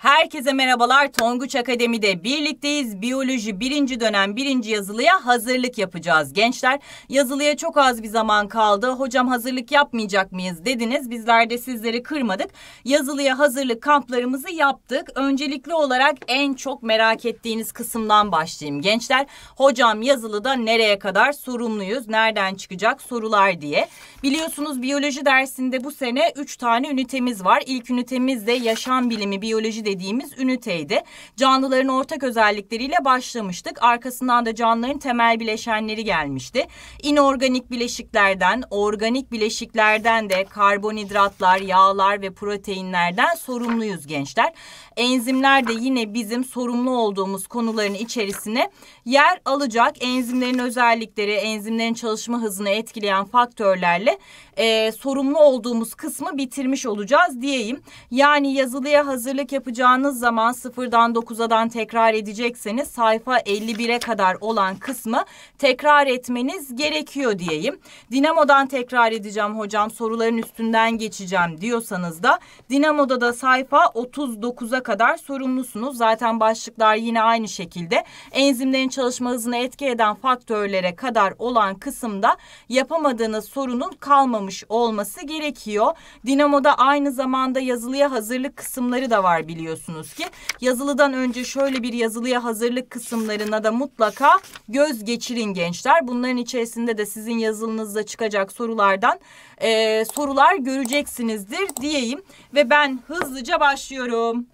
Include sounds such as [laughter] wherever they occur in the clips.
Herkese merhabalar. Tonguç Akademi'de birlikteyiz. Biyoloji birinci dönem birinci yazılıya hazırlık yapacağız gençler. Yazılıya çok az bir zaman kaldı. Hocam hazırlık yapmayacak mıyız dediniz. Bizler de sizleri kırmadık. Yazılıya hazırlık kamplarımızı yaptık. Öncelikli olarak en çok merak ettiğiniz kısımdan başlayayım gençler. Hocam yazılıda nereye kadar sorumluyuz? Nereden çıkacak sorular diye. Biliyorsunuz biyoloji dersinde bu sene üç tane ünitemiz var. İlk ünitemiz de yaşam bilimi biyoloji dediğimiz üniteydi. Canlıların ortak özellikleriyle başlamıştık. Arkasından da canlıların temel bileşenleri gelmişti. İnorganik bileşiklerden, organik bileşiklerden de karbonhidratlar, yağlar ve proteinlerden sorumluyuz gençler enzimler de yine bizim sorumlu olduğumuz konuların içerisine yer alacak. Enzimlerin özellikleri, enzimlerin çalışma hızını etkileyen faktörlerle e, sorumlu olduğumuz kısmı bitirmiş olacağız diyeyim. Yani yazılıya hazırlık yapacağınız zaman sıfırdan dokuzadan tekrar edecekseniz sayfa 51'e kadar olan kısmı tekrar etmeniz gerekiyor diyeyim. Dinamo'dan tekrar edeceğim hocam soruların üstünden geçeceğim diyorsanız da Dinamo'da da sayfa 39'a kadar kadar sorumlusunuz. Zaten başlıklar yine aynı şekilde. Enzimlerin çalışma hızını etki eden faktörlere kadar olan kısımda yapamadığınız sorunun kalmamış olması gerekiyor. Dinamo'da aynı zamanda yazılıya hazırlık kısımları da var biliyorsunuz ki. Yazılıdan önce şöyle bir yazılıya hazırlık kısımlarına da mutlaka göz geçirin gençler. Bunların içerisinde de sizin yazılınızda çıkacak sorulardan e, sorular göreceksinizdir diyeyim. Ve ben hızlıca başlıyorum.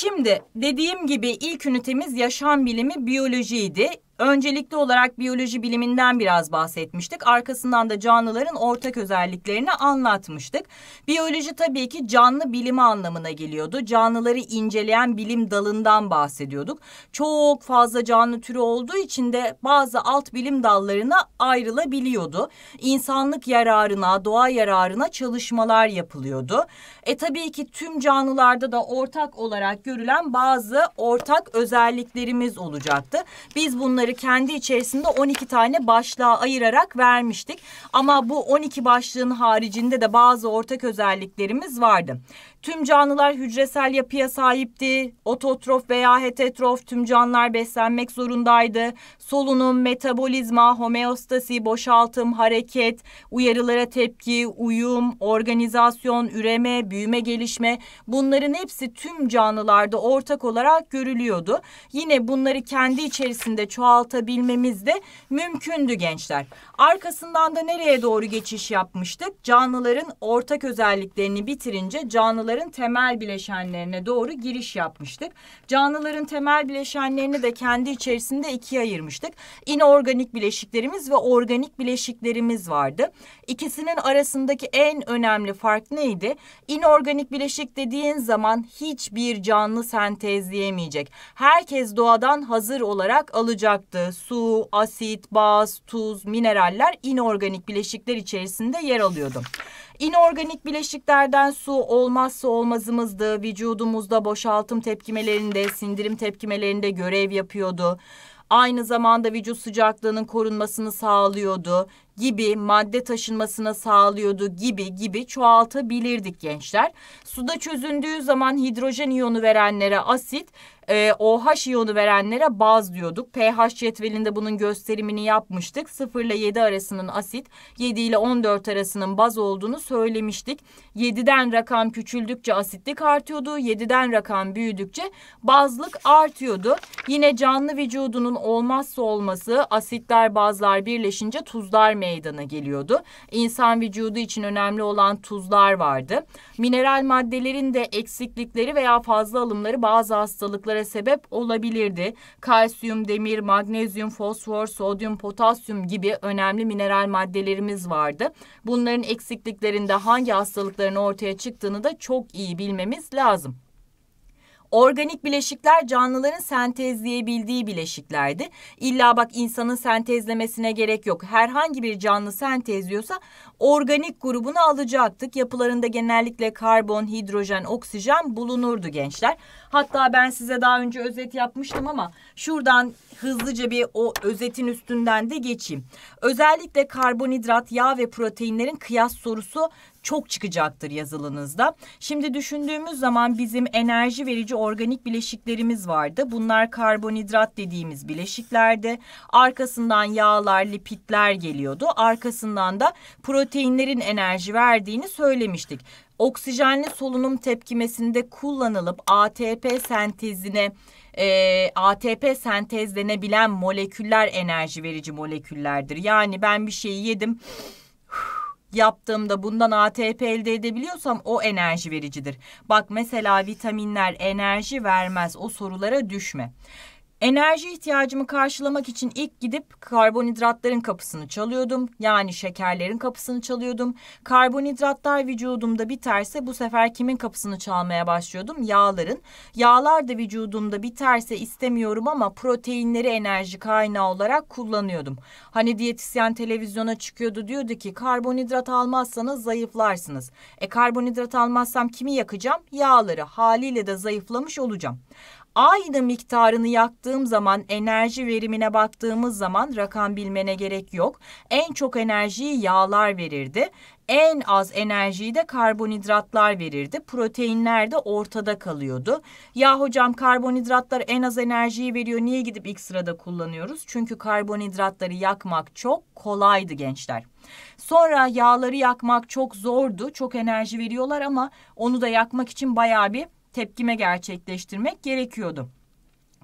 Şimdi dediğim gibi ilk ünitemiz yaşam bilimi biyolojiydi. Öncelikli olarak biyoloji biliminden biraz bahsetmiştik. Arkasından da canlıların ortak özelliklerini anlatmıştık. Biyoloji tabii ki canlı bilimi anlamına geliyordu. Canlıları inceleyen bilim dalından bahsediyorduk. Çok fazla canlı türü olduğu için de bazı alt bilim dallarına ayrılabiliyordu. İnsanlık yararına, doğa yararına çalışmalar yapılıyordu. E tabii ki tüm canlılarda da ortak olarak görülen bazı ortak özelliklerimiz olacaktı. Biz bunları başlıkları kendi içerisinde 12 tane başlığa ayırarak vermiştik. Ama bu 12 başlığın haricinde de bazı ortak özelliklerimiz vardı. Tüm canlılar hücresel yapıya sahipti. Ototrof veya hetetrof tüm canlılar beslenmek zorundaydı. Solunum, metabolizma, homeostasi, boşaltım, hareket, uyarılara tepki, uyum, organizasyon, üreme, büyüme, gelişme bunların hepsi tüm canlılarda ortak olarak görülüyordu. Yine bunları kendi içerisinde çoğaltabilmemiz de mümkündü gençler. Arkasından da nereye doğru geçiş yapmıştık? Canlıların ortak özelliklerini bitirince canlılar canlıların temel bileşenlerine doğru giriş yapmıştık. Canlıların temel bileşenlerini de kendi içerisinde ikiye ayırmıştık. İnorganik bileşiklerimiz ve organik bileşiklerimiz vardı. İkisinin arasındaki en önemli fark neydi? İnorganik bileşik dediğin zaman hiçbir canlı sentezleyemeyecek. Herkes doğadan hazır olarak alacaktı. Su, asit, baz, tuz, mineraller inorganik bileşikler içerisinde yer alıyordu. Inorganik bileşiklerden su olmazsa olmazımızdı. Vücudumuzda boşaltım tepkimelerinde, sindirim tepkimelerinde görev yapıyordu. Aynı zamanda vücut sıcaklığının korunmasını sağlıyordu gibi madde taşınmasına sağlıyordu gibi gibi çoğaltabilirdik gençler. Suda çözündüğü zaman hidrojen iyonu verenlere asit, e, OH iyonu verenlere baz diyorduk. pH cetvelinde bunun gösterimini yapmıştık. 0 ile 7 arasının asit, 7 ile 14 arasının baz olduğunu söylemiştik. 7'den rakam küçüldükçe asitlik artıyordu. 7'den rakam büyüdükçe bazlık artıyordu. Yine canlı vücudunun olmazsa olması asitler bazlar birleşince tuzlar mevcut meydana geliyordu. İnsan vücudu için önemli olan tuzlar vardı. Mineral maddelerin de eksiklikleri veya fazla alımları bazı hastalıklara sebep olabilirdi. Kalsiyum, demir, magnezyum, fosfor, sodyum, potasyum gibi önemli mineral maddelerimiz vardı. Bunların eksikliklerinde hangi hastalıkların ortaya çıktığını da çok iyi bilmemiz lazım. Organik bileşikler canlıların sentezleyebildiği bileşiklerdi. İlla bak insanın sentezlemesine gerek yok. Herhangi bir canlı sentezliyorsa organik grubunu alacaktık. Yapılarında genellikle karbon, hidrojen, oksijen bulunurdu gençler. Hatta ben size daha önce özet yapmıştım ama şuradan hızlıca bir o özetin üstünden de geçeyim. Özellikle karbonhidrat, yağ ve proteinlerin kıyas sorusu çok çıkacaktır yazılınızda. Şimdi düşündüğümüz zaman bizim enerji verici organik bileşiklerimiz vardı. Bunlar karbonhidrat dediğimiz bileşiklerde, Arkasından yağlar, lipitler geliyordu. Arkasından da protein proteinlerin enerji verdiğini söylemiştik. Oksijenli solunum tepkimesinde kullanılıp ATP sentezine e, ATP sentezlenebilen moleküller enerji verici moleküllerdir. Yani ben bir şeyi yedim yaptığımda bundan ATP elde edebiliyorsam o enerji vericidir. Bak mesela vitaminler enerji vermez o sorulara düşme. Enerji ihtiyacımı karşılamak için ilk gidip karbonhidratların kapısını çalıyordum. Yani şekerlerin kapısını çalıyordum. Karbonhidratlar vücudumda biterse bu sefer kimin kapısını çalmaya başlıyordum? Yağların. Yağlar da vücudumda biterse istemiyorum ama proteinleri enerji kaynağı olarak kullanıyordum. Hani diyetisyen televizyona çıkıyordu diyordu ki karbonhidrat almazsanız zayıflarsınız. E karbonhidrat almazsam kimi yakacağım? Yağları. Haliyle de zayıflamış olacağım aynı miktarını yaktığım zaman enerji verimine baktığımız zaman rakam bilmene gerek yok. En çok enerjiyi yağlar verirdi. En az enerjiyi de karbonhidratlar verirdi. Proteinler de ortada kalıyordu. Ya hocam karbonhidratlar en az enerjiyi veriyor. Niye gidip ilk sırada kullanıyoruz? Çünkü karbonhidratları yakmak çok kolaydı gençler. Sonra yağları yakmak çok zordu. Çok enerji veriyorlar ama onu da yakmak için bayağı bir tepkime gerçekleştirmek gerekiyordu.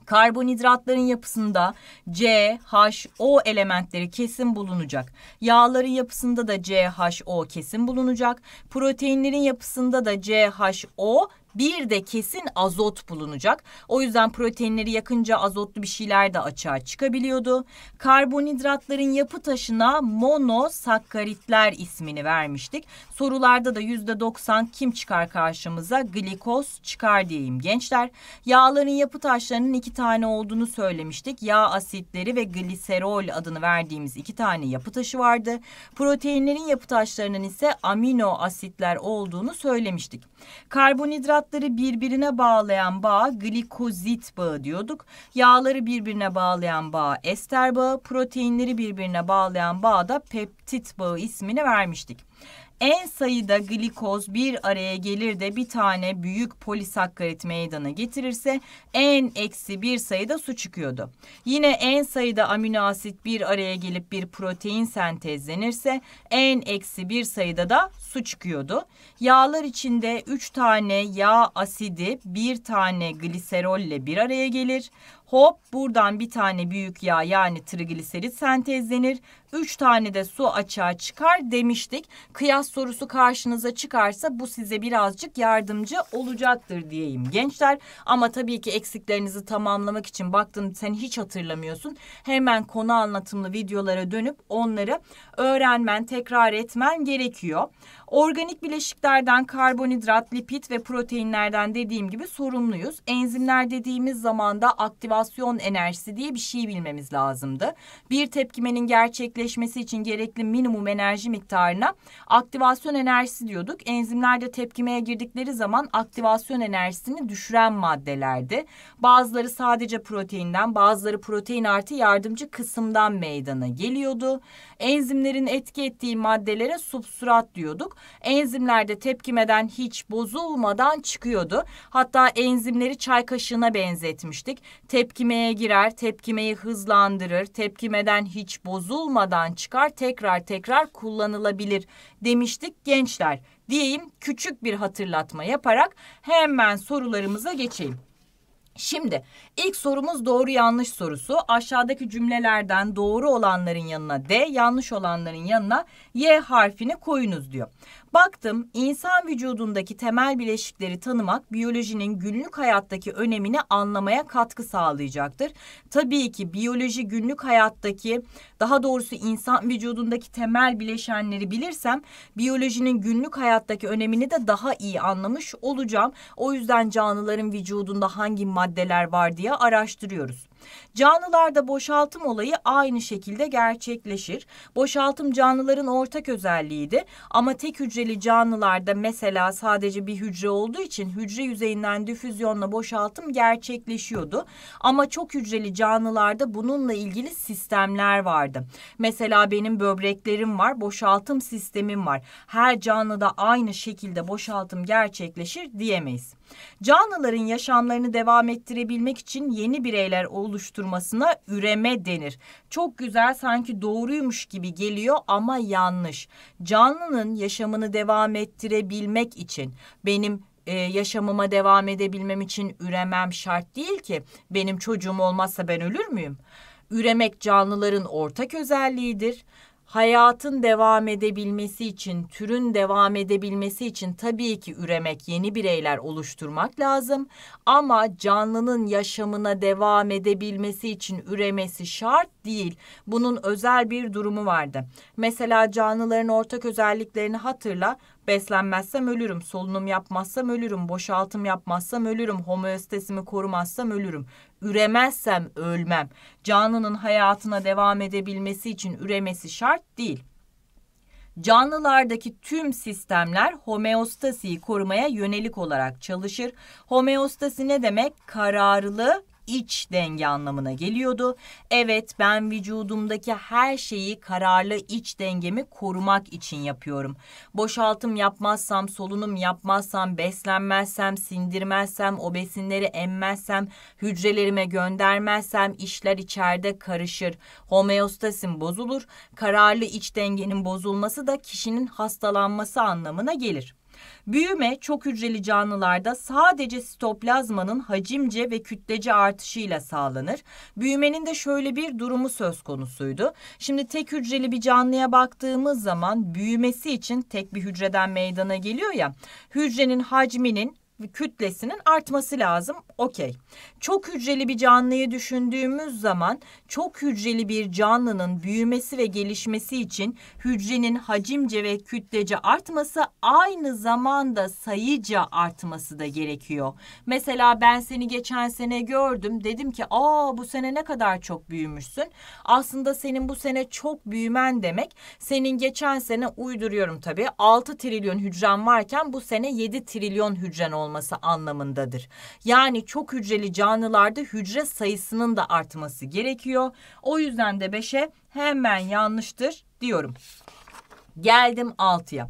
Karbonhidratların yapısında C, H, O elementleri kesin bulunacak. Yağların yapısında da C, H, O kesin bulunacak. Proteinlerin yapısında da C, H, O bir de kesin azot bulunacak. O yüzden proteinleri yakınca azotlu bir şeyler de açığa çıkabiliyordu. Karbonhidratların yapı taşına monosakkaritler ismini vermiştik. Sorularda da %90 kim çıkar karşımıza? Glikoz çıkar diyeyim gençler. Yağların yapı taşlarının iki tane olduğunu söylemiştik. Yağ asitleri ve gliserol adını verdiğimiz iki tane yapı taşı vardı. Proteinlerin yapı taşlarının ise amino asitler olduğunu söylemiştik. Karbonhidratları birbirine bağlayan bağ glikozit bağı diyorduk. Yağları birbirine bağlayan bağ ester bağı, proteinleri birbirine bağlayan bağ da peptit bağı ismini vermiştik en sayıda glikoz bir araya gelir de bir tane büyük polisakkarit meydana getirirse en eksi bir sayıda su çıkıyordu. Yine en sayıda amino asit bir araya gelip bir protein sentezlenirse en eksi bir sayıda da su çıkıyordu. Yağlar içinde üç tane yağ asidi bir tane gliserolle bir araya gelir. Hop buradan bir tane büyük yağ yani trigliserit sentezlenir. Üç tane de su açığa çıkar demiştik. Kıyas sorusu karşınıza çıkarsa bu size birazcık yardımcı olacaktır diyeyim gençler. Ama tabii ki eksiklerinizi tamamlamak için baktın sen hiç hatırlamıyorsun. Hemen konu anlatımlı videolara dönüp onları öğrenmen, tekrar etmen gerekiyor. Organik bileşiklerden karbonhidrat, lipid ve proteinlerden dediğim gibi sorumluyuz. Enzimler dediğimiz zamanda aktivasyon enerjisi diye bir şey bilmemiz lazımdı. Bir tepkimenin gerçekleşmesi için gerekli minimum enerji miktarına aktivasyon enerjisi diyorduk. Enzimler de tepkimeye girdikleri zaman aktivasyon enerjisini düşüren maddelerdi. Bazıları sadece proteinden, bazıları protein artı yardımcı kısımdan meydana geliyordu. Enzimlerin etki ettiği maddelere substrat diyorduk enzimlerde tepkimeden hiç bozulmadan çıkıyordu. Hatta enzimleri çay kaşığına benzetmiştik. Tepkimeye girer, tepkimeyi hızlandırır, tepkimeden hiç bozulmadan çıkar, tekrar tekrar kullanılabilir demiştik gençler. Diyeyim küçük bir hatırlatma yaparak hemen sorularımıza geçeyim. Şimdi ilk sorumuz doğru yanlış sorusu. Aşağıdaki cümlelerden doğru olanların yanına D, yanlış olanların yanına Y harfini koyunuz diyor. Baktım insan vücudundaki temel bileşikleri tanımak biyolojinin günlük hayattaki önemini anlamaya katkı sağlayacaktır. Tabii ki biyoloji günlük hayattaki daha doğrusu insan vücudundaki temel bileşenleri bilirsem biyolojinin günlük hayattaki önemini de daha iyi anlamış olacağım. O yüzden canlıların vücudunda hangi maddeler var diye araştırıyoruz. Canlılarda boşaltım olayı aynı şekilde gerçekleşir. Boşaltım canlıların ortak özelliğiydi ama tek hücreli canlılarda mesela sadece bir hücre olduğu için hücre yüzeyinden difüzyonla boşaltım gerçekleşiyordu. Ama çok hücreli canlılarda bununla ilgili sistemler vardı. Mesela benim böbreklerim var, boşaltım sistemim var. Her canlıda aynı şekilde boşaltım gerçekleşir diyemeyiz. Canlıların yaşamlarını devam ettirebilmek için yeni bireyler oluşturulmuş oluşturmasına üreme denir. Çok güzel sanki doğruymuş gibi geliyor ama yanlış. Canlının yaşamını devam ettirebilmek için benim ee, yaşamıma devam edebilmem için üremem şart değil ki. Benim çocuğum olmazsa ben ölür müyüm? Üremek canlıların ortak özelliğidir hayatın devam edebilmesi için, türün devam edebilmesi için tabii ki üremek, yeni bireyler oluşturmak lazım. Ama canlının yaşamına devam edebilmesi için üremesi şart değil. Bunun özel bir durumu vardı. Mesela canlıların ortak özelliklerini hatırla. Beslenmezsem ölürüm, solunum yapmazsam ölürüm, boşaltım yapmazsam ölürüm, homeostesimi korumazsam ölürüm üremezsem ölmem. Canlının hayatına devam edebilmesi için üremesi şart değil. Canlılardaki tüm sistemler homeostasiyi korumaya yönelik olarak çalışır. Homeostasi ne demek? Kararlı iç denge anlamına geliyordu. Evet ben vücudumdaki her şeyi kararlı iç dengemi korumak için yapıyorum. Boşaltım yapmazsam, solunum yapmazsam, beslenmezsem, sindirmezsem, o besinleri emmezsem, hücrelerime göndermezsem işler içeride karışır. Homeostasim bozulur. Kararlı iç dengenin bozulması da kişinin hastalanması anlamına gelir. Büyüme çok hücreli canlılarda sadece sitoplazmanın hacimce ve kütlece artışıyla sağlanır. Büyümenin de şöyle bir durumu söz konusuydu. Şimdi tek hücreli bir canlıya baktığımız zaman büyümesi için tek bir hücreden meydana geliyor ya. Hücrenin hacminin kütlesinin artması lazım. Okey. Çok hücreli bir canlıyı düşündüğümüz zaman çok hücreli bir canlının büyümesi ve gelişmesi için hücrenin hacimce ve kütlece artması aynı zamanda sayıca artması da gerekiyor. Mesela ben seni geçen sene gördüm. Dedim ki aa bu sene ne kadar çok büyümüşsün. Aslında senin bu sene çok büyümen demek. Senin geçen sene uyduruyorum tabii 6 trilyon hücren varken bu sene 7 trilyon hücren olmuş olması anlamındadır. Yani çok hücreli canlılarda hücre sayısının da artması gerekiyor. O yüzden de 5'e hemen yanlıştır diyorum. Geldim 6'ya.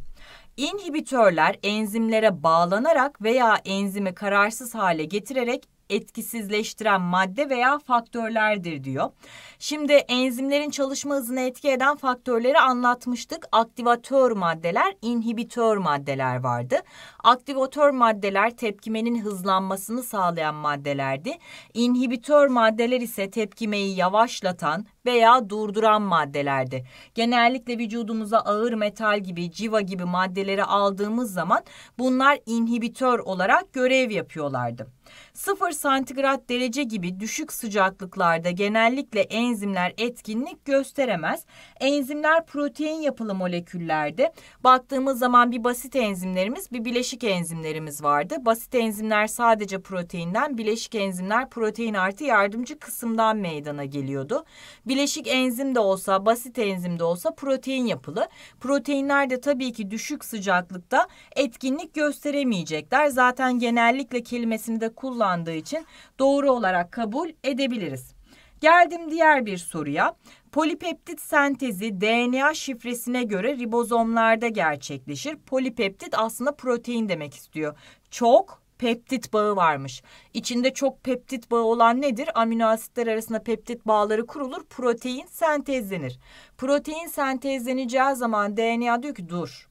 İnhibitörler enzimlere bağlanarak veya enzimi kararsız hale getirerek etkisizleştiren madde veya faktörlerdir diyor. Şimdi enzimlerin çalışma hızını etki eden faktörleri anlatmıştık. Aktivatör maddeler, inhibitör maddeler vardı. Aktivatör maddeler tepkimenin hızlanmasını sağlayan maddelerdi. İnhibitör maddeler ise tepkimeyi yavaşlatan veya durduran maddelerdi. Genellikle vücudumuza ağır metal gibi, civa gibi maddeleri aldığımız zaman bunlar inhibitör olarak görev yapıyorlardı. 0 santigrat derece gibi düşük sıcaklıklarda genellikle enzimler etkinlik gösteremez. Enzimler protein yapılı moleküllerde. Baktığımız zaman bir basit enzimlerimiz bir bileşik enzimlerimiz vardı. Basit enzimler sadece proteinden, bileşik enzimler protein artı yardımcı kısımdan meydana geliyordu. Bileşik enzim de olsa, basit enzim de olsa protein yapılı. Proteinler de tabii ki düşük sıcaklıkta etkinlik gösteremeyecekler. Zaten genellikle kelimesini de kullandığı için doğru olarak kabul edebiliriz. Geldim diğer bir soruya. Polipeptit sentezi DNA şifresine göre ribozomlarda gerçekleşir. Polipeptit aslında protein demek istiyor. Çok peptit bağı varmış. İçinde çok peptit bağı olan nedir? Amino asitler arasında peptit bağları kurulur, protein sentezlenir. Protein sentezleneceği zaman DNA diyor ki dur.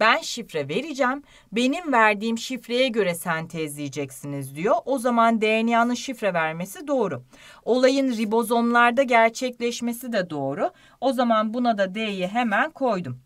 Ben şifre vereceğim. Benim verdiğim şifreye göre sen tezleyeceksiniz diyor. O zaman DNA'nın şifre vermesi doğru. Olayın ribozomlarda gerçekleşmesi de doğru. O zaman buna da D'yi hemen koydum.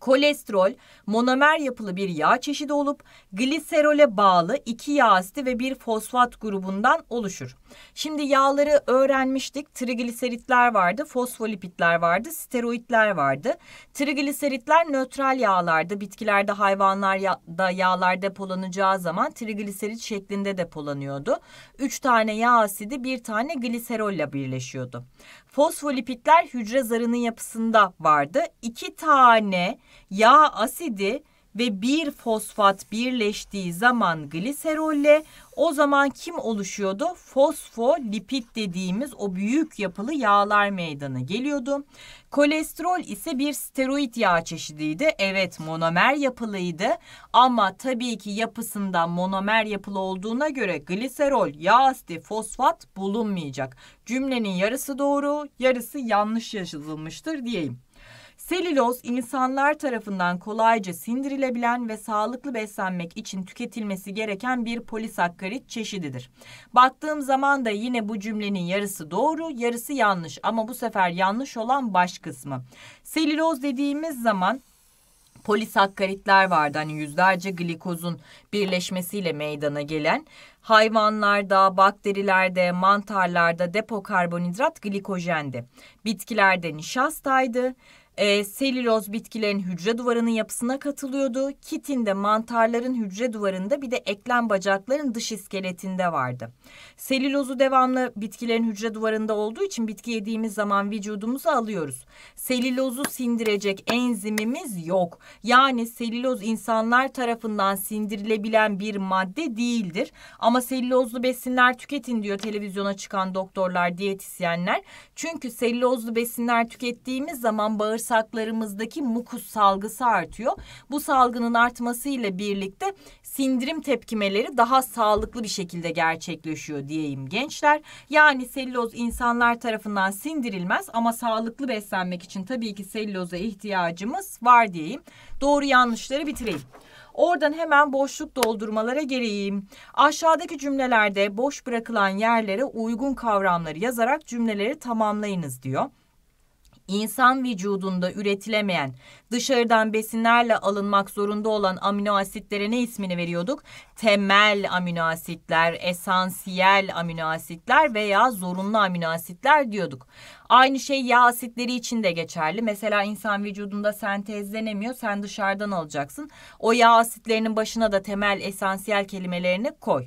Kolesterol monomer yapılı bir yağ çeşidi olup gliserole bağlı iki yağ asidi ve bir fosfat grubundan oluşur. Şimdi yağları öğrenmiştik. Trigliseritler vardı, fosfolipitler vardı, steroidler vardı. Trigliseritler nötral yağlardı, bitkilerde, hayvanlarda yağlar depolanacağı zaman trigliserit şeklinde depolanıyordu. Üç tane yağ asidi, bir tane gliserolle birleşiyordu. Fosfolipitler hücre zarının yapısında vardı. İki tane yağ asidi ve bir fosfat birleştiği zaman gliserolle o zaman kim oluşuyordu? Fosfolipid dediğimiz o büyük yapılı yağlar meydana geliyordu. Kolesterol ise bir steroid yağ çeşidiydi. Evet monomer yapılıydı ama tabii ki yapısından monomer yapılı olduğuna göre gliserol, yağ asidi, fosfat bulunmayacak. Cümlenin yarısı doğru, yarısı yanlış yazılmıştır diyeyim. Selüloz insanlar tarafından kolayca sindirilebilen ve sağlıklı beslenmek için tüketilmesi gereken bir polisakkarit çeşididir. Baktığım zaman da yine bu cümlenin yarısı doğru, yarısı yanlış ama bu sefer yanlış olan baş kısmı. Selüloz dediğimiz zaman polisakkaritler vardı. Hani yüzlerce glikozun birleşmesiyle meydana gelen hayvanlarda, bakterilerde, mantarlarda depo karbonhidrat glikojendi. Bitkilerde nişastaydı. E, selüloz bitkilerin hücre duvarının yapısına katılıyordu. Kitin de mantarların hücre duvarında bir de eklem bacakların dış iskeletinde vardı. Selülozu devamlı bitkilerin hücre duvarında olduğu için bitki yediğimiz zaman vücudumuza alıyoruz. Selülozu sindirecek enzimimiz yok. Yani selüloz insanlar tarafından sindirilebilen bir madde değildir. Ama selülozlu besinler tüketin diyor televizyona çıkan doktorlar, diyetisyenler. Çünkü selülozlu besinler tükettiğimiz zaman bağırsak bağırsaklarımızdaki mukus salgısı artıyor. Bu salgının artmasıyla birlikte sindirim tepkimeleri daha sağlıklı bir şekilde gerçekleşiyor diyeyim gençler. Yani selüloz insanlar tarafından sindirilmez ama sağlıklı beslenmek için tabii ki selüloza ihtiyacımız var diyeyim. Doğru yanlışları bitireyim. Oradan hemen boşluk doldurmalara geleyim. Aşağıdaki cümlelerde boş bırakılan yerlere uygun kavramları yazarak cümleleri tamamlayınız diyor insan vücudunda üretilemeyen, dışarıdan besinlerle alınmak zorunda olan amino asitlere ne ismini veriyorduk? Temel amino asitler, esansiyel amino asitler veya zorunlu amino asitler diyorduk. Aynı şey yağ asitleri için de geçerli. Mesela insan vücudunda sentezlenemiyor, sen dışarıdan alacaksın. O yağ asitlerinin başına da temel esansiyel kelimelerini koy.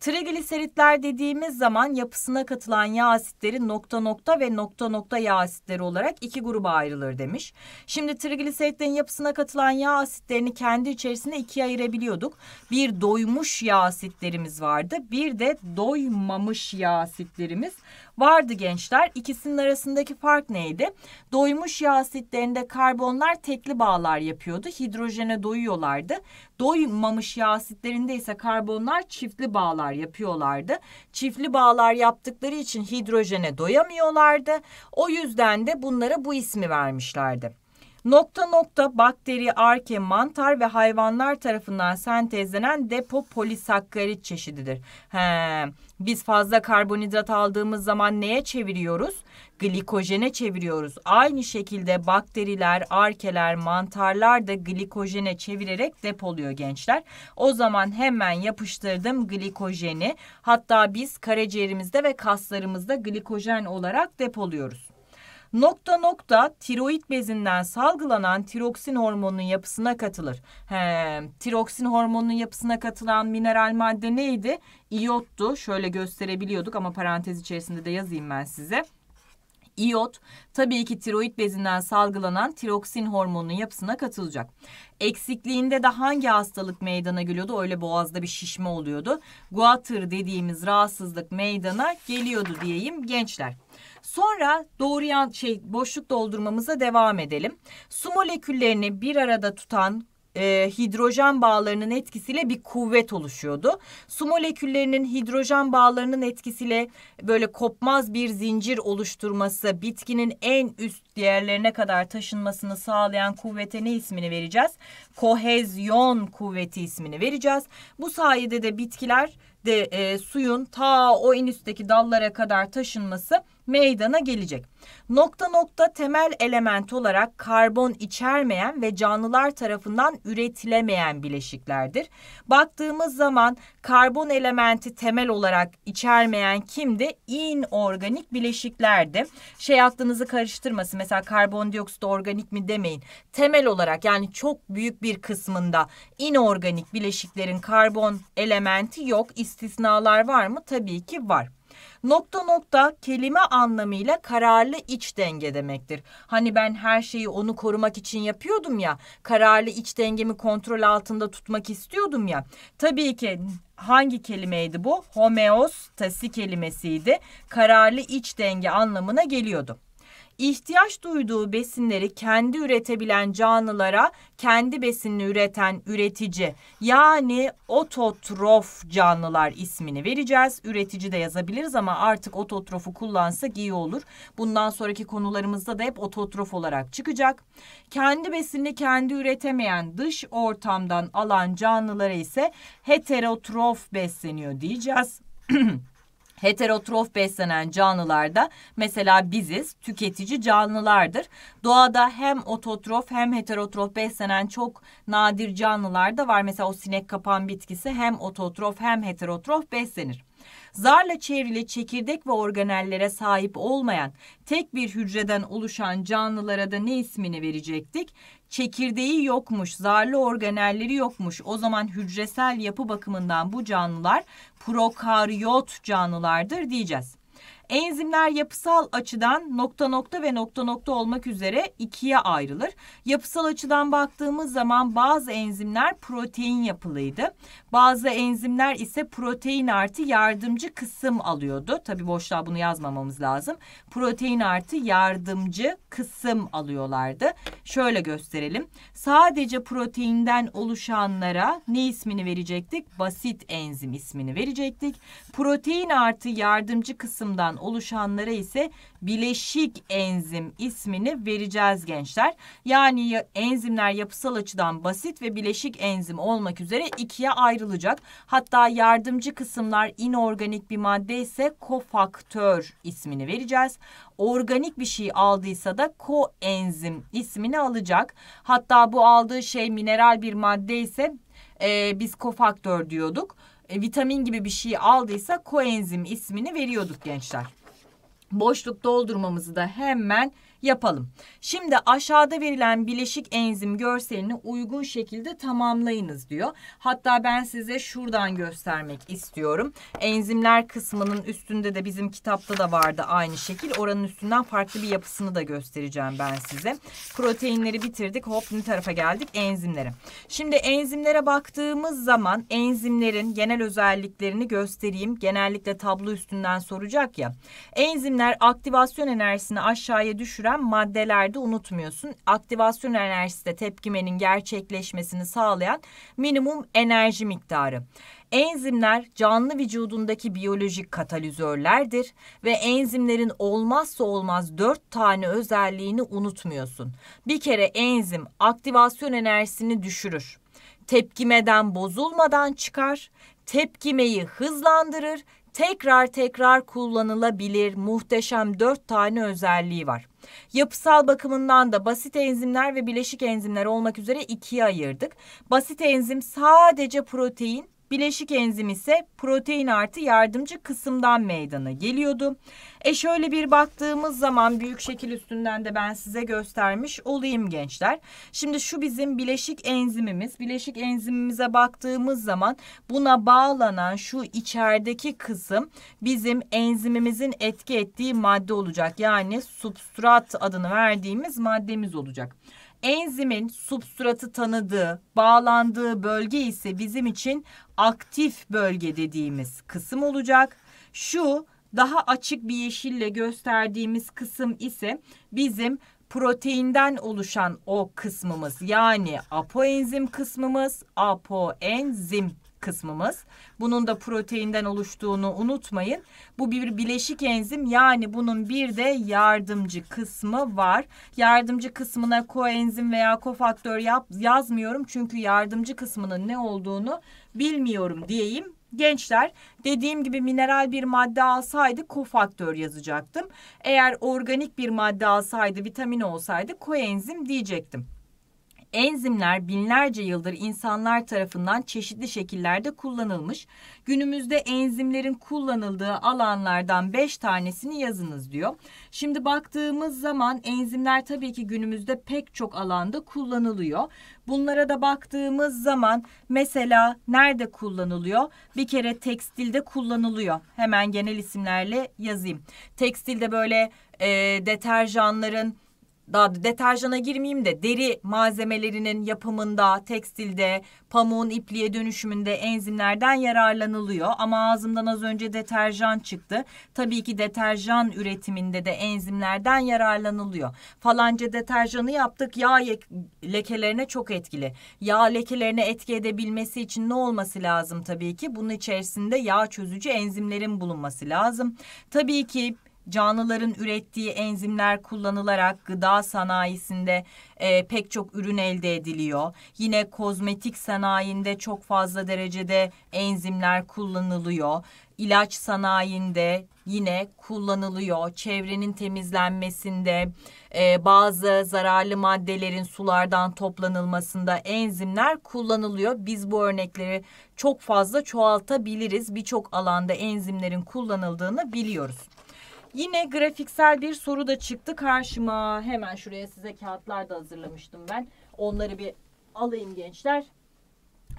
Trigliseritler dediğimiz zaman yapısına katılan yağ asitleri nokta nokta ve nokta nokta yağ asitleri olarak iki gruba ayrılır demiş. Şimdi trigliseritlerin yapısına katılan yağ asitlerini kendi içerisinde ikiye ayırabiliyorduk. Bir doymuş yağ asitlerimiz vardı. Bir de doymamış yağ asitlerimiz vardı gençler. İkisinin arasındaki fark neydi? Doymuş yağ asitlerinde karbonlar tekli bağlar yapıyordu. Hidrojene doyuyorlardı. Doymamış yağ asitlerinde ise karbonlar çiftli bağlar yapıyorlardı. Çiftli bağlar yaptıkları için hidrojene doyamıyorlardı. O yüzden de bunlara bu ismi vermişlerdi. Nokta nokta bakteri, arke, mantar ve hayvanlar tarafından sentezlenen depo polisakkarit çeşididir. He, biz fazla karbonhidrat aldığımız zaman neye çeviriyoruz? Glikojene çeviriyoruz. Aynı şekilde bakteriler, arkeler, mantarlar da glikojene çevirerek depoluyor gençler. O zaman hemen yapıştırdım glikojeni. Hatta biz karaciğerimizde ve kaslarımızda glikojen olarak depoluyoruz nokta nokta tiroid bezinden salgılanan tiroksin hormonunun yapısına katılır. He, tiroksin hormonunun yapısına katılan mineral madde neydi? İyottu. Şöyle gösterebiliyorduk ama parantez içerisinde de yazayım ben size İyot. tabii ki tiroid bezinden salgılanan tiroksin hormonunun yapısına katılacak. Eksikliğinde de hangi hastalık meydana geliyordu? Öyle boğazda bir şişme oluyordu. Guatr dediğimiz rahatsızlık meydana geliyordu diyeyim gençler. Sonra doğruyan şey boşluk doldurmamıza devam edelim. Su moleküllerini bir arada tutan e, hidrojen bağlarının etkisiyle bir kuvvet oluşuyordu. Su moleküllerinin hidrojen bağlarının etkisiyle böyle kopmaz bir zincir oluşturması bitkinin en üst değerlerine kadar taşınmasını sağlayan kuvvete ne ismini vereceğiz? Kohezyon kuvveti ismini vereceğiz. Bu sayede de bitkiler de e, suyun ta o en üstteki dallara kadar taşınması meydana gelecek. Nokta nokta temel element olarak karbon içermeyen ve canlılar tarafından üretilemeyen bileşiklerdir. Baktığımız zaman karbon elementi temel olarak içermeyen kimdi? İnorganik bileşiklerdi. Şey aklınızı karıştırmasın. Mesela karbondioksit organik mi demeyin. Temel olarak yani çok büyük bir kısmında inorganik bileşiklerin karbon elementi yok. İstisnalar var mı? Tabii ki var. Nokta nokta kelime anlamıyla kararlı iç denge demektir. Hani ben her şeyi onu korumak için yapıyordum ya, kararlı iç dengemi kontrol altında tutmak istiyordum ya. Tabii ki hangi kelimeydi bu? Homeostasi kelimesiydi. Kararlı iç denge anlamına geliyordu ihtiyaç duyduğu besinleri kendi üretebilen canlılara kendi besinini üreten üretici yani ototrof canlılar ismini vereceğiz. Üretici de yazabiliriz ama artık ototrofu kullansak iyi olur. Bundan sonraki konularımızda da hep ototrof olarak çıkacak. Kendi besinini kendi üretemeyen dış ortamdan alan canlılara ise heterotrof besleniyor diyeceğiz. [clears throat] Heterotrof beslenen canlılarda mesela biziz tüketici canlılardır. Doğada hem ototrof hem heterotrof beslenen çok nadir canlılar da var. Mesela o sinek kapan bitkisi hem ototrof hem heterotrof beslenir zarla çevrili çekirdek ve organellere sahip olmayan tek bir hücreden oluşan canlılara da ne ismini verecektik? Çekirdeği yokmuş, zarlı organelleri yokmuş. O zaman hücresel yapı bakımından bu canlılar prokaryot canlılardır diyeceğiz. Enzimler yapısal açıdan nokta nokta ve nokta nokta olmak üzere ikiye ayrılır. Yapısal açıdan baktığımız zaman bazı enzimler protein yapılıydı. Bazı enzimler ise protein artı yardımcı kısım alıyordu. Tabi boşluğa bunu yazmamamız lazım. Protein artı yardımcı kısım alıyorlardı. Şöyle gösterelim. Sadece proteinden oluşanlara ne ismini verecektik? Basit enzim ismini verecektik. Protein artı yardımcı kısımdan oluşanlara ise bileşik enzim ismini vereceğiz gençler. Yani enzimler yapısal açıdan basit ve bileşik enzim olmak üzere ikiye ayrılacak. Hatta yardımcı kısımlar inorganik bir madde ise kofaktör ismini vereceğiz. Organik bir şey aldıysa da koenzim ismini alacak. Hatta bu aldığı şey mineral bir madde ise e, biz kofaktör diyorduk e, vitamin gibi bir şey aldıysa koenzim ismini veriyorduk gençler. Boşluk doldurmamızı da hemen yapalım. Şimdi aşağıda verilen bileşik enzim görselini uygun şekilde tamamlayınız diyor. Hatta ben size şuradan göstermek istiyorum. Enzimler kısmının üstünde de bizim kitapta da vardı aynı şekil. Oranın üstünden farklı bir yapısını da göstereceğim ben size. Proteinleri bitirdik. Hop ne tarafa geldik? Enzimlere. Şimdi enzimlere baktığımız zaman enzimlerin genel özelliklerini göstereyim. Genellikle tablo üstünden soracak ya. Enzimler aktivasyon enerjisini aşağıya düşüren gelen maddelerde unutmuyorsun. Aktivasyon enerjisi de tepkimenin gerçekleşmesini sağlayan minimum enerji miktarı. Enzimler canlı vücudundaki biyolojik katalizörlerdir ve enzimlerin olmazsa olmaz dört tane özelliğini unutmuyorsun. Bir kere enzim aktivasyon enerjisini düşürür. Tepkimeden bozulmadan çıkar, tepkimeyi hızlandırır tekrar tekrar kullanılabilir muhteşem dört tane özelliği var. Yapısal bakımından da basit enzimler ve bileşik enzimler olmak üzere ikiye ayırdık. Basit enzim sadece protein Bileşik enzim ise protein artı yardımcı kısımdan meydana geliyordu. E şöyle bir baktığımız zaman büyük şekil üstünden de ben size göstermiş olayım gençler. Şimdi şu bizim bileşik enzimimiz. Bileşik enzimimize baktığımız zaman buna bağlanan şu içerideki kısım bizim enzimimizin etki ettiği madde olacak. Yani substrat adını verdiğimiz maddemiz olacak. Enzimin substratı tanıdığı, bağlandığı bölge ise bizim için aktif bölge dediğimiz kısım olacak. Şu daha açık bir yeşille gösterdiğimiz kısım ise bizim proteinden oluşan o kısmımız yani apoenzim kısmımız apoenzim kısmımız. Bunun da proteinden oluştuğunu unutmayın. Bu bir bileşik enzim yani bunun bir de yardımcı kısmı var. Yardımcı kısmına koenzim veya kofaktör yap, yazmıyorum çünkü yardımcı kısmının ne olduğunu bilmiyorum diyeyim. Gençler dediğim gibi mineral bir madde alsaydı kofaktör yazacaktım. Eğer organik bir madde alsaydı vitamin olsaydı koenzim diyecektim. Enzimler binlerce yıldır insanlar tarafından çeşitli şekillerde kullanılmış. Günümüzde enzimlerin kullanıldığı alanlardan 5 tanesini yazınız diyor. Şimdi baktığımız zaman enzimler tabii ki günümüzde pek çok alanda kullanılıyor. Bunlara da baktığımız zaman mesela nerede kullanılıyor? Bir kere tekstilde kullanılıyor. Hemen genel isimlerle yazayım. Tekstilde böyle e, deterjanların daha deterjana girmeyeyim de deri malzemelerinin yapımında, tekstilde, pamuğun ipliğe dönüşümünde enzimlerden yararlanılıyor. Ama ağzımdan az önce deterjan çıktı. Tabii ki deterjan üretiminde de enzimlerden yararlanılıyor. Falanca deterjanı yaptık yağ lekelerine çok etkili. Yağ lekelerine etki edebilmesi için ne olması lazım tabii ki? Bunun içerisinde yağ çözücü enzimlerin bulunması lazım. Tabii ki canlıların ürettiği enzimler kullanılarak gıda sanayisinde e, pek çok ürün elde ediliyor. Yine kozmetik sanayinde çok fazla derecede enzimler kullanılıyor. İlaç sanayinde yine kullanılıyor. Çevrenin temizlenmesinde, e, bazı zararlı maddelerin sulardan toplanılmasında enzimler kullanılıyor. Biz bu örnekleri çok fazla çoğaltabiliriz. Birçok alanda enzimlerin kullanıldığını biliyoruz. Yine grafiksel bir soru da çıktı karşıma. Hemen şuraya size kağıtlar da hazırlamıştım ben. Onları bir alayım gençler.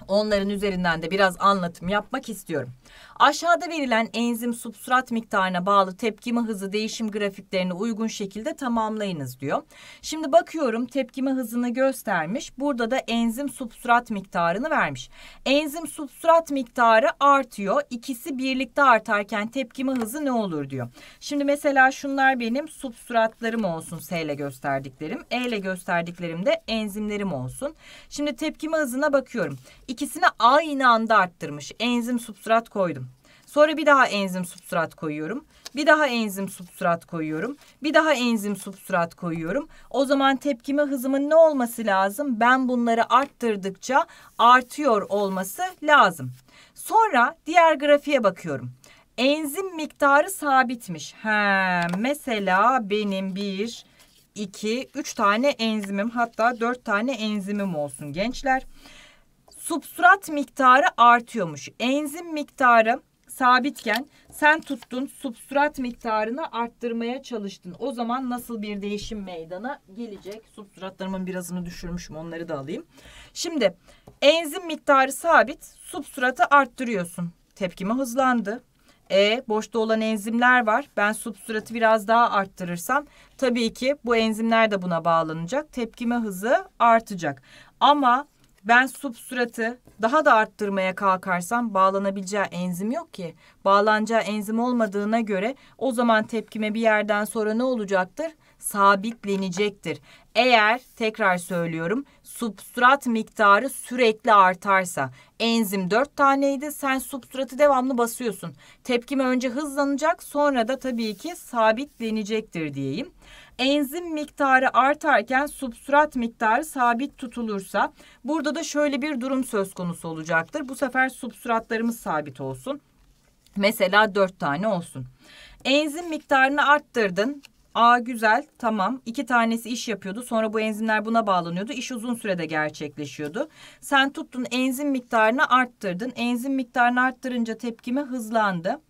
Onların üzerinden de biraz anlatım yapmak istiyorum. Aşağıda verilen enzim substrat miktarına bağlı tepkime hızı değişim grafiklerini uygun şekilde tamamlayınız diyor. Şimdi bakıyorum tepkime hızını göstermiş. Burada da enzim substrat miktarını vermiş. Enzim substrat miktarı artıyor. İkisi birlikte artarken tepkime hızı ne olur diyor. Şimdi mesela şunlar benim substratlarım olsun S ile gösterdiklerim. E ile gösterdiklerim de enzimlerim olsun. Şimdi tepkime hızına bakıyorum. İkisini aynı anda arttırmış. Enzim substrat koydum. Sonra bir daha enzim substrat koyuyorum. Bir daha enzim substrat koyuyorum. Bir daha enzim substrat koyuyorum. O zaman tepkime hızımın ne olması lazım? Ben bunları arttırdıkça artıyor olması lazım. Sonra diğer grafiğe bakıyorum. Enzim miktarı sabitmiş. He, mesela benim bir, iki, üç tane enzimim hatta dört tane enzimim olsun gençler. Gençler substrat miktarı artıyormuş. Enzim miktarı sabitken sen tuttun substrat miktarını arttırmaya çalıştın. O zaman nasıl bir değişim meydana gelecek? Substratlarımın birazını düşürmüşüm onları da alayım. Şimdi enzim miktarı sabit substratı arttırıyorsun. Tepkime hızlandı. E boşta olan enzimler var. Ben substratı biraz daha arttırırsam tabii ki bu enzimler de buna bağlanacak. Tepkime hızı artacak. Ama ben substratı daha da arttırmaya kalkarsam bağlanabileceği enzim yok ki. Bağlanacağı enzim olmadığına göre o zaman tepkime bir yerden sonra ne olacaktır? Sabitlenecektir. Eğer tekrar söylüyorum substrat miktarı sürekli artarsa enzim 4 taneydi sen substratı devamlı basıyorsun. Tepkime önce hızlanacak sonra da tabii ki sabitlenecektir diyeyim enzim miktarı artarken substrat miktarı sabit tutulursa burada da şöyle bir durum söz konusu olacaktır. Bu sefer substratlarımız sabit olsun. Mesela 4 tane olsun. Enzim miktarını arttırdın. A güzel tamam iki tanesi iş yapıyordu sonra bu enzimler buna bağlanıyordu iş uzun sürede gerçekleşiyordu. Sen tuttun enzim miktarını arttırdın enzim miktarını arttırınca tepkime hızlandı.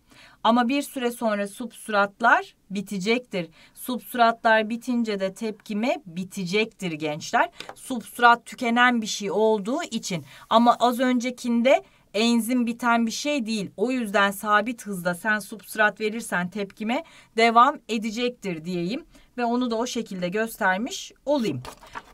Ama bir süre sonra substratlar bitecektir. Substratlar bitince de tepkime bitecektir gençler. Substrat tükenen bir şey olduğu için ama az öncekinde enzim biten bir şey değil. O yüzden sabit hızda sen substrat verirsen tepkime devam edecektir diyeyim ve onu da o şekilde göstermiş olayım.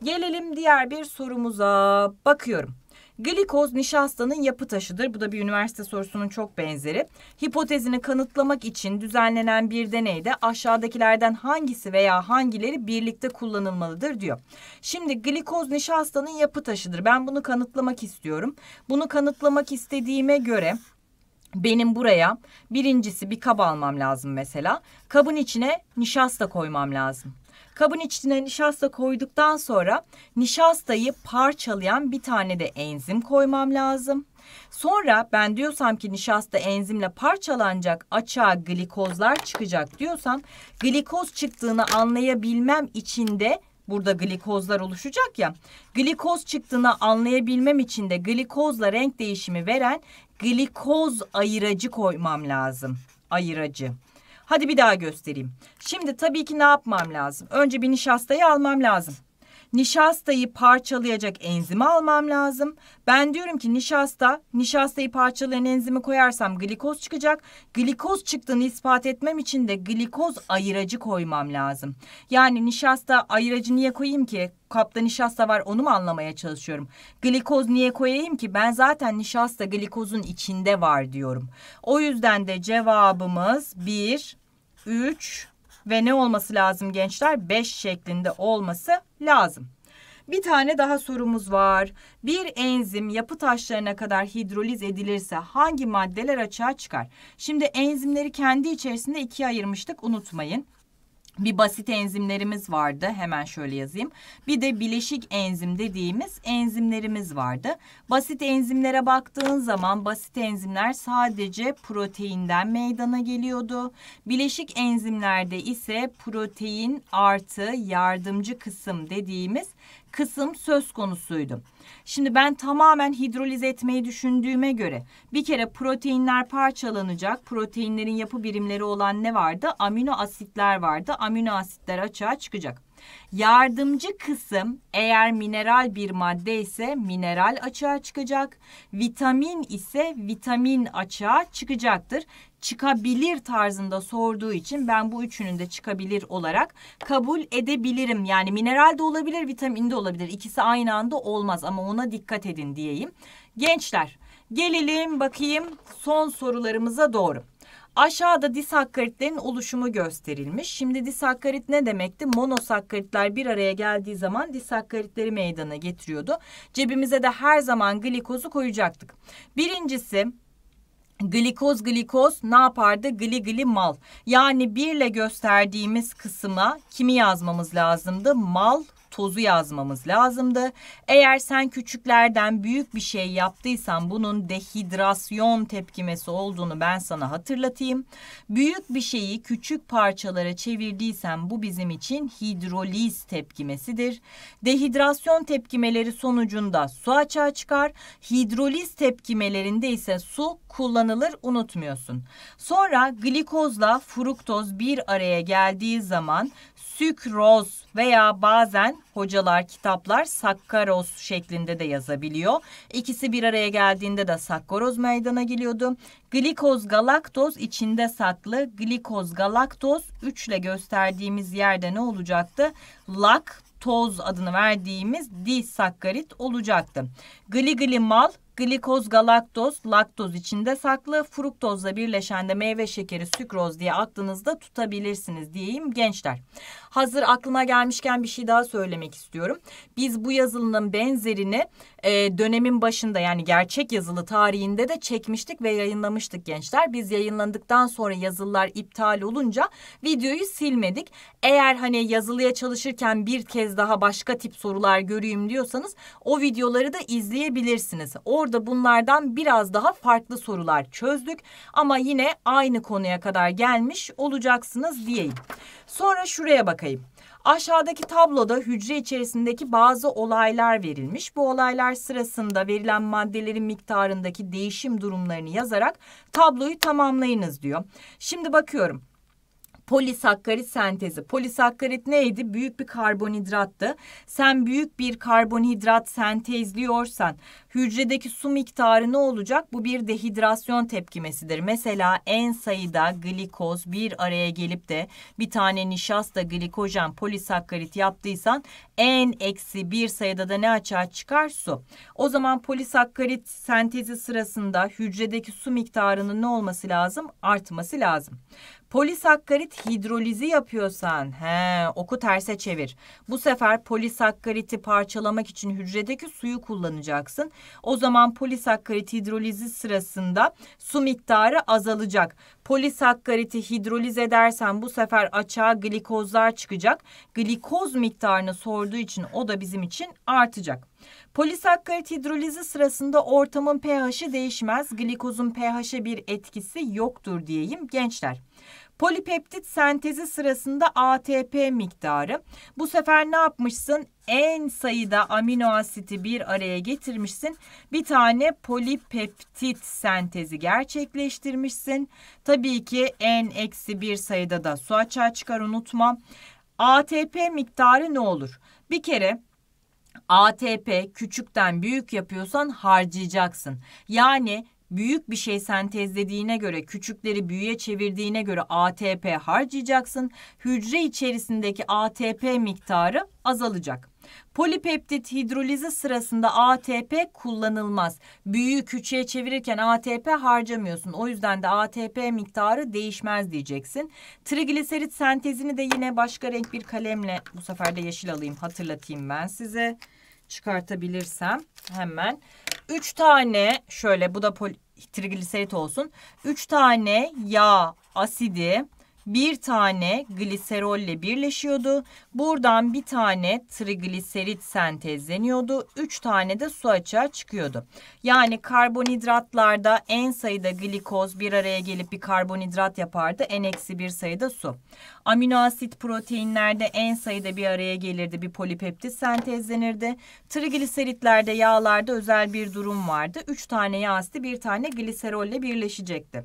Gelelim diğer bir sorumuza. Bakıyorum. Glikoz nişastanın yapı taşıdır. Bu da bir üniversite sorusunun çok benzeri. Hipotezini kanıtlamak için düzenlenen bir deneyde aşağıdakilerden hangisi veya hangileri birlikte kullanılmalıdır diyor. Şimdi glikoz nişastanın yapı taşıdır. Ben bunu kanıtlamak istiyorum. Bunu kanıtlamak istediğime göre benim buraya birincisi bir kab almam lazım mesela. Kabın içine nişasta koymam lazım. Kabın içine nişasta koyduktan sonra nişastayı parçalayan bir tane de enzim koymam lazım. Sonra ben diyorsam ki nişasta enzimle parçalanacak açığa glikozlar çıkacak diyorsam glikoz çıktığını anlayabilmem için de burada glikozlar oluşacak ya. Glikoz çıktığını anlayabilmem için de glikozla renk değişimi veren glikoz ayıracı koymam lazım. Ayıracı. Hadi bir daha göstereyim. Şimdi tabii ki ne yapmam lazım? Önce bir nişastayı almam lazım nişastayı parçalayacak enzimi almam lazım. Ben diyorum ki nişasta, nişastayı parçalayan enzimi koyarsam glikoz çıkacak. Glikoz çıktığını ispat etmem için de glikoz ayıracı koymam lazım. Yani nişasta ayıracı niye koyayım ki? Kapta nişasta var onu mu anlamaya çalışıyorum? Glikoz niye koyayım ki? Ben zaten nişasta glikozun içinde var diyorum. O yüzden de cevabımız 1, 3, ve ne olması lazım gençler? 5 şeklinde olması lazım. Bir tane daha sorumuz var. Bir enzim yapı taşlarına kadar hidroliz edilirse hangi maddeler açığa çıkar? Şimdi enzimleri kendi içerisinde ikiye ayırmıştık unutmayın bir basit enzimlerimiz vardı. Hemen şöyle yazayım. Bir de bileşik enzim dediğimiz enzimlerimiz vardı. Basit enzimlere baktığın zaman basit enzimler sadece proteinden meydana geliyordu. Bileşik enzimlerde ise protein artı yardımcı kısım dediğimiz kısım söz konusuydu. Şimdi ben tamamen hidroliz etmeyi düşündüğüme göre bir kere proteinler parçalanacak. Proteinlerin yapı birimleri olan ne vardı? Amino asitler vardı. Amino asitler açığa çıkacak. Yardımcı kısım eğer mineral bir madde ise mineral açığa çıkacak. Vitamin ise vitamin açığa çıkacaktır çıkabilir tarzında sorduğu için ben bu üçünün de çıkabilir olarak kabul edebilirim. Yani mineral de olabilir, vitamin de olabilir. İkisi aynı anda olmaz ama ona dikkat edin diyeyim. Gençler gelelim bakayım son sorularımıza doğru. Aşağıda disakkaritlerin oluşumu gösterilmiş. Şimdi disakkarit ne demekti? Monosakkaritler bir araya geldiği zaman disakkaritleri meydana getiriyordu. Cebimize de her zaman glikozu koyacaktık. Birincisi glikoz glikoz ne yapardı? Gli gli mal. Yani birle gösterdiğimiz kısma kimi yazmamız lazımdı? Mal tozu yazmamız lazımdı. Eğer sen küçüklerden büyük bir şey yaptıysan bunun dehidrasyon tepkimesi olduğunu ben sana hatırlatayım. Büyük bir şeyi küçük parçalara çevirdiysen bu bizim için hidroliz tepkimesidir. Dehidrasyon tepkimeleri sonucunda su açığa çıkar. Hidroliz tepkimelerinde ise su kullanılır unutmuyorsun. Sonra glikozla fruktoz bir araya geldiği zaman sükroz veya bazen hocalar, kitaplar Sakkaroz şeklinde de yazabiliyor. İkisi bir araya geldiğinde de Sakkaroz meydana geliyordu. Glikoz galaktoz içinde saklı. Glikoz galaktoz 3 ile gösterdiğimiz yerde ne olacaktı? Laktoz adını verdiğimiz disakkarit olacaktı. Gligli mal glikoz, galaktoz, laktoz içinde saklı. Fruktozla birleşen de meyve şekeri sükroz diye aklınızda tutabilirsiniz diyeyim gençler. Hazır aklıma gelmişken bir şey daha söylemek istiyorum. Biz bu yazılının benzerini e, dönemin başında yani gerçek yazılı tarihinde de çekmiştik ve yayınlamıştık gençler. Biz yayınlandıktan sonra yazılılar iptal olunca videoyu silmedik. Eğer hani yazılıya çalışırken bir kez daha başka tip sorular göreyim diyorsanız o videoları da izleyebilirsiniz. Orada bunlardan biraz daha farklı sorular çözdük ama yine aynı konuya kadar gelmiş olacaksınız diyeyim. Sonra şuraya bakayım. Aşağıdaki tabloda hücre içerisindeki bazı olaylar verilmiş. Bu olaylar sırasında verilen maddelerin miktarındaki değişim durumlarını yazarak tabloyu tamamlayınız diyor. Şimdi bakıyorum polisakkarit sentezi. Polisakkarit neydi? Büyük bir karbonhidrattı. Sen büyük bir karbonhidrat sentezliyorsan hücredeki su miktarı ne olacak? Bu bir dehidrasyon tepkimesidir. Mesela en sayıda glikoz bir araya gelip de bir tane nişasta glikojen polisakkarit yaptıysan en eksi bir sayıda da ne açığa çıkar? Su. O zaman polisakkarit sentezi sırasında hücredeki su miktarının ne olması lazım? Artması lazım. Polisakkarit hidrolizi yapıyorsan, he, oku terse çevir. Bu sefer polisakkariti parçalamak için hücredeki suyu kullanacaksın. O zaman polisakkarit hidrolizi sırasında su miktarı azalacak. Polisakkariti hidroliz edersen bu sefer açığa glikozlar çıkacak. Glikoz miktarını sorduğu için o da bizim için artacak. Polisakkarit hidrolizi sırasında ortamın pH'i değişmez. Glikozun pH'e bir etkisi yoktur diyeyim gençler. Polipeptit sentezi sırasında ATP miktarı. Bu sefer ne yapmışsın? En sayıda amino asiti bir araya getirmişsin. Bir tane polipeptit sentezi gerçekleştirmişsin. Tabii ki en eksi bir sayıda da su açığa çıkar unutma. ATP miktarı ne olur? Bir kere ATP küçükten büyük yapıyorsan harcayacaksın. Yani büyük bir şey sentezlediğine göre, küçükleri büyüye çevirdiğine göre ATP harcayacaksın. Hücre içerisindeki ATP miktarı azalacak. Polipeptit hidrolizi sırasında ATP kullanılmaz. Büyüğü küçüğe çevirirken ATP harcamıyorsun. O yüzden de ATP miktarı değişmez diyeceksin. Trigliserit sentezini de yine başka renk bir kalemle bu sefer de yeşil alayım hatırlatayım ben size. Çıkartabilirsem hemen. 3 tane şöyle bu da pol, trigliserit olsun. 3 tane yağ asidi bir tane gliserolle birleşiyordu. Buradan bir tane trigliserit sentezleniyordu. Üç tane de su açığa çıkıyordu. Yani karbonhidratlarda en sayıda glikoz bir araya gelip bir karbonhidrat yapardı. en bir sayıda su. Amino asit proteinlerde en sayıda bir araya gelirdi. Bir polipeptit sentezlenirdi. Trigliseritlerde yağlarda özel bir durum vardı. Üç tane yağ asidi bir tane gliserolle birleşecekti.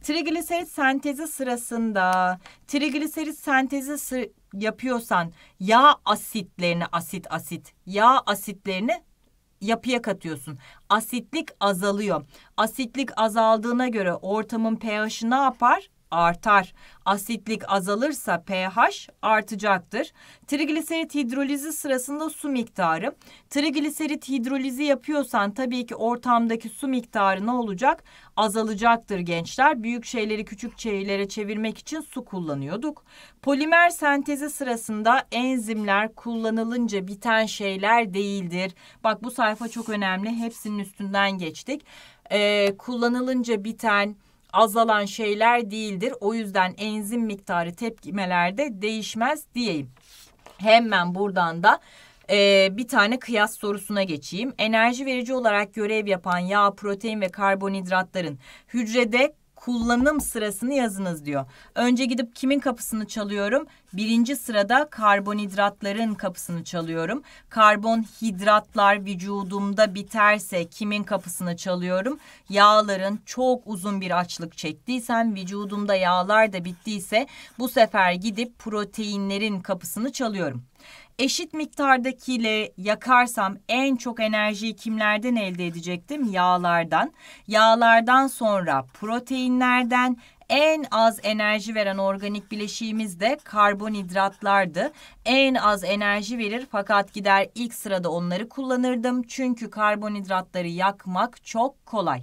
Trigliserit sentezi sırasında trigliserit sentezi sı yapıyorsan yağ asitlerini asit asit yağ asitlerini yapıya katıyorsun. Asitlik azalıyor. Asitlik azaldığına göre ortamın pH'i ne yapar? artar. Asitlik azalırsa pH artacaktır. Trigliserit hidrolizi sırasında su miktarı. Trigliserit hidrolizi yapıyorsan tabii ki ortamdaki su miktarı ne olacak? Azalacaktır gençler. Büyük şeyleri küçük şeylere çevirmek için su kullanıyorduk. Polimer sentezi sırasında enzimler kullanılınca biten şeyler değildir. Bak bu sayfa çok önemli. Hepsinin üstünden geçtik. Ee, kullanılınca biten azalan şeyler değildir. O yüzden enzim miktarı tepkimelerde değişmez diyeyim. Hemen buradan da ee, bir tane kıyas sorusuna geçeyim. Enerji verici olarak görev yapan yağ, protein ve karbonhidratların hücrede kullanım sırasını yazınız diyor. Önce gidip kimin kapısını çalıyorum? Birinci sırada karbonhidratların kapısını çalıyorum. Karbonhidratlar vücudumda biterse kimin kapısını çalıyorum? Yağların çok uzun bir açlık çektiysem, vücudumda yağlar da bittiyse bu sefer gidip proteinlerin kapısını çalıyorum eşit miktardakiyle yakarsam en çok enerjiyi kimlerden elde edecektim? Yağlardan. Yağlardan sonra proteinlerden, en az enerji veren organik bileşiğimiz de karbonhidratlardı. En az enerji verir fakat gider ilk sırada onları kullanırdım. Çünkü karbonhidratları yakmak çok kolay.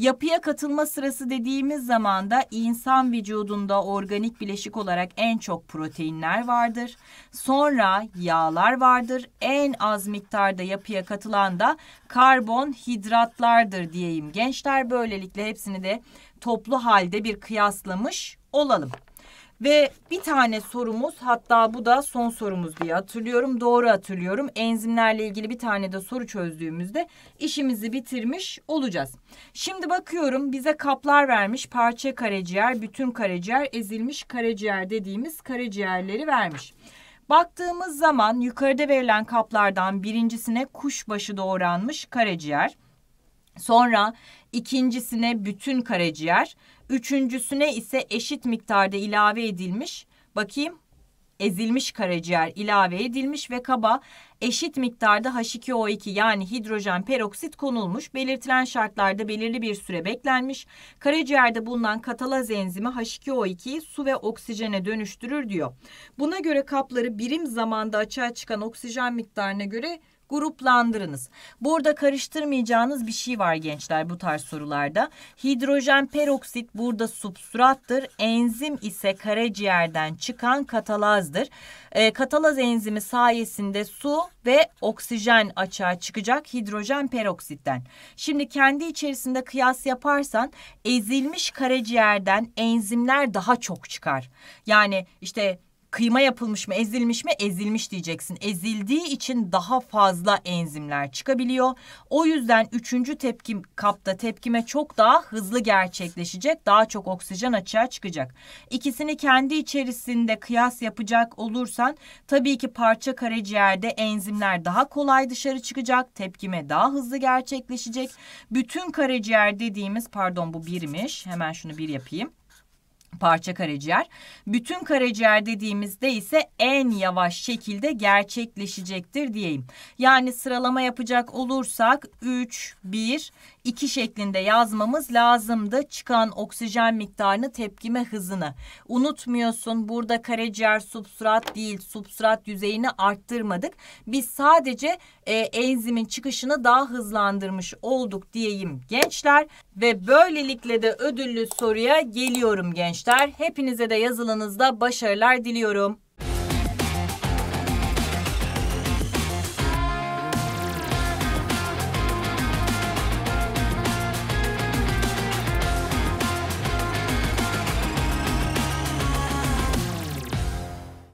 Yapıya katılma sırası dediğimiz zaman da insan vücudunda organik bileşik olarak en çok proteinler vardır. Sonra yağlar vardır. En az miktarda yapıya katılan da karbonhidratlardır diyeyim gençler. Böylelikle hepsini de toplu halde bir kıyaslamış olalım. Ve bir tane sorumuz hatta bu da son sorumuz diye hatırlıyorum. Doğru hatırlıyorum. Enzimlerle ilgili bir tane de soru çözdüğümüzde işimizi bitirmiş olacağız. Şimdi bakıyorum bize kaplar vermiş. Parça karaciğer, bütün karaciğer, ezilmiş karaciğer dediğimiz karaciğerleri vermiş. Baktığımız zaman yukarıda verilen kaplardan birincisine kuşbaşı doğranmış karaciğer. Sonra ikincisine bütün karaciğer Üçüncüsüne ise eşit miktarda ilave edilmiş. Bakayım ezilmiş karaciğer ilave edilmiş ve kaba eşit miktarda H2O2 yani hidrojen peroksit konulmuş. Belirtilen şartlarda belirli bir süre beklenmiş. Karaciğerde bulunan katalaz enzimi H2O2'yi su ve oksijene dönüştürür diyor. Buna göre kapları birim zamanda açığa çıkan oksijen miktarına göre gruplandırınız. Burada karıştırmayacağınız bir şey var gençler bu tarz sorularda. Hidrojen peroksit burada substrattır. Enzim ise karaciğerden çıkan katalazdır. E, katalaz enzimi sayesinde su ve oksijen açığa çıkacak hidrojen peroksitten. Şimdi kendi içerisinde kıyas yaparsan ezilmiş karaciğerden enzimler daha çok çıkar. Yani işte kıyma yapılmış mı, ezilmiş mi? Ezilmiş diyeceksin. Ezildiği için daha fazla enzimler çıkabiliyor. O yüzden üçüncü tepkim kapta tepkime çok daha hızlı gerçekleşecek. Daha çok oksijen açığa çıkacak. İkisini kendi içerisinde kıyas yapacak olursan tabii ki parça karaciğerde enzimler daha kolay dışarı çıkacak. Tepkime daha hızlı gerçekleşecek. Bütün karaciğer dediğimiz pardon bu birmiş. Hemen şunu bir yapayım parça karaciğer. Bütün karaciğer dediğimizde ise en yavaş şekilde gerçekleşecektir diyeyim. Yani sıralama yapacak olursak 3, 1, 2 şeklinde yazmamız lazımdı. Çıkan oksijen miktarını tepkime hızını. Unutmuyorsun burada karaciğer substrat değil substrat yüzeyini arttırmadık. Biz sadece e, enzimin çıkışını daha hızlandırmış olduk diyeyim gençler. Ve böylelikle de ödüllü soruya geliyorum gençler. Hepinize de yazılınızda başarılar diliyorum.